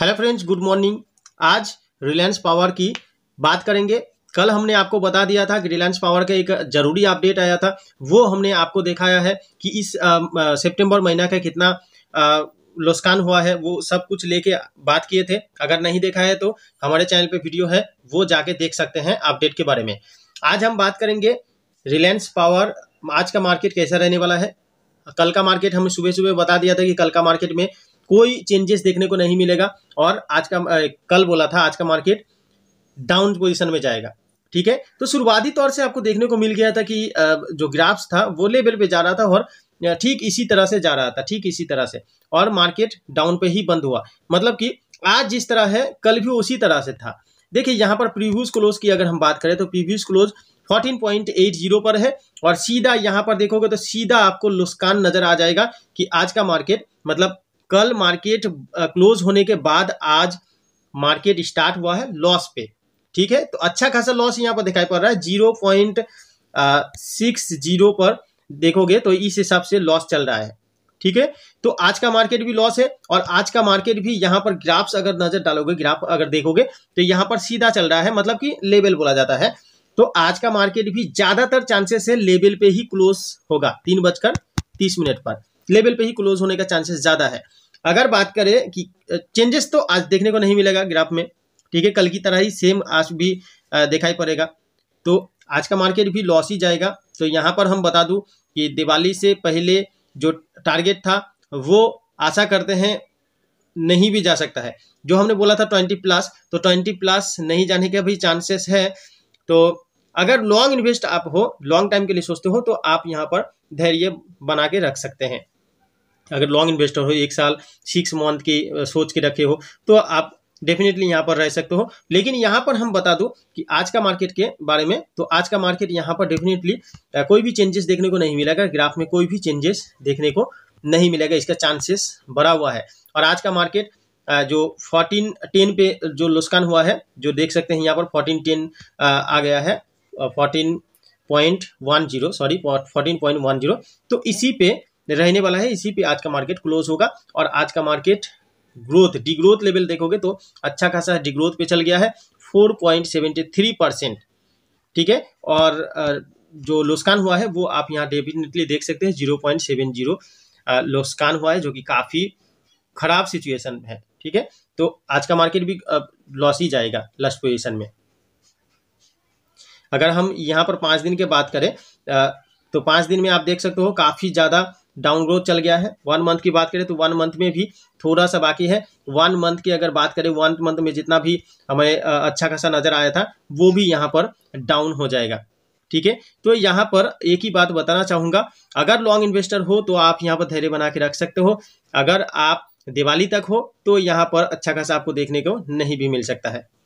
hello friends good morning आज Reliance power की बात करेंगे कल हमने आपको बता दिया था कि रिलायंस पावर का एक जरूरी अपडेट आया था वो हमने आपको दिखाया है कि इस सितंबर महीना का कितना लुस्कान हुआ है वो सब कुछ लेके बात किए थे अगर नहीं देखा है तो हमारे चैनल पे वीडियो है वो जाके देख सकते हैं अपडेट के बारे में आज हम बात करेंगे रिलायंस पावर आज का मार्केट कैसा रहने वाला है कल का मार्केट हमें सुबह सुबह बता दिया था कि कल का मार्केट में कोई चेंजेस देखने को नहीं मिलेगा और आज का कल बोला था आज का मार्केट डाउन पोजिशन में जाएगा ठीक है तो शुरुआती तौर से आपको देखने को मिल गया था कि जो ग्राफ्स था वो लेवल पे जा रहा था और ठीक इसी तरह से जा रहा था ठीक इसी तरह से और मार्केट डाउन पे ही बंद हुआ मतलब कि आज जिस तरह है कल भी उसी तरह से था देखिए यहाँ पर प्रीव्यूज क्लोज की अगर हम बात करें तो प्रीव्यूज क्लोज 14.80 पर है और सीधा यहाँ पर देखोगे तो सीधा आपको लुस्कान नजर आ जाएगा कि आज का मार्केट मतलब कल मार्केट क्लोज होने के बाद आज मार्केट स्टार्ट हुआ है लॉस पे ठीक है तो अच्छा खासा लॉस यहाँ पर दिखाई पड़ रहा है जीरो पॉइंट सिक्स जीरो पर देखोगे तो इस हिसाब से लॉस चल रहा है ठीक है तो आज का मार्केट भी लॉस है और आज का मार्केट भी यहाँ पर ग्राफ्स अगर नजर डालोगे ग्राफ अगर देखोगे तो यहाँ पर सीधा चल रहा है मतलब कि लेवल बोला जाता है तो आज का मार्केट भी ज्यादातर चांसेस है लेवल पे ही क्लोज होगा तीन बजकर तीस मिनट पर लेवल पे ही क्लोज होने का चांसेस ज्यादा है अगर बात करें कि चेंजेस तो आज देखने को नहीं मिलेगा ग्राफ में ठीक है कल की तरह ही सेम आज भी दिखाई पड़ेगा तो आज का मार्केट भी लॉस ही जाएगा तो यहाँ पर हम बता दूँ कि दिवाली से पहले जो टारगेट था वो आशा करते हैं नहीं भी जा सकता है जो हमने बोला था ट्वेंटी प्लस तो ट्वेंटी प्लस नहीं जाने के भी चांसेस है तो अगर लॉन्ग इन्वेस्ट आप हो लॉन्ग टाइम के लिए सोचते हो तो आप यहाँ पर धैर्य बना के रख सकते हैं अगर लॉन्ग इन्वेस्टर हो एक साल सिक्स मंथ की सोच के रखे हो तो आप डेफिनेटली यहाँ पर रह सकते हो लेकिन यहाँ पर हम बता दूँ कि आज का मार्केट के बारे में तो आज का मार्केट यहाँ पर डेफिनेटली कोई भी चेंजेस देखने को नहीं मिलेगा ग्राफ में कोई भी चेंजेस देखने को नहीं मिलेगा इसका चांसेस बढ़ा हुआ है और आज का मार्केट जो फोर्टीन टेन पे जो लुस्कान हुआ है जो देख सकते हैं यहाँ पर फोर्टीन टेन आ गया है fourteen point one zero sorry fourteen point one zero तो इसी पे रहने वाला है इसी पे आज का मार्केट क्लोज होगा और आज का मार्केट ग्रोथ डिग्रोथ लेवल देखोगे तो अच्छा खासा डिग्रोथ पे चल गया है four point seventy three percent ठीक है और जो नुकसान हुआ है वो आप यहाँ डेफिनेटली देख सकते हैं जीरो पॉइंट सेवन जीरो नुकसान हुआ है जो कि काफ़ी खराब सिचुएशन है ठीक है तो आज का मार्केट भी लॉस ही जाएगा लस्ट पोजिशन में अगर हम यहाँ पर पांच दिन के बात करें तो पांच दिन में आप देख सकते हो काफ़ी ज़्यादा डाउन ग्रोथ चल गया है वन मंथ की बात करें तो वन मंथ में भी थोड़ा सा बाकी है वन मंथ की अगर बात करें वन मंथ में जितना भी हमें अच्छा खासा नज़र आया था वो भी यहाँ पर डाउन हो जाएगा ठीक है तो यहाँ पर एक ही बात बताना चाहूँगा अगर लॉन्ग इन्वेस्टर हो तो आप यहाँ पर धैर्य बना के रख सकते हो अगर आप दिवाली तक हो तो यहाँ पर अच्छा खासा आपको देखने को नहीं भी मिल सकता है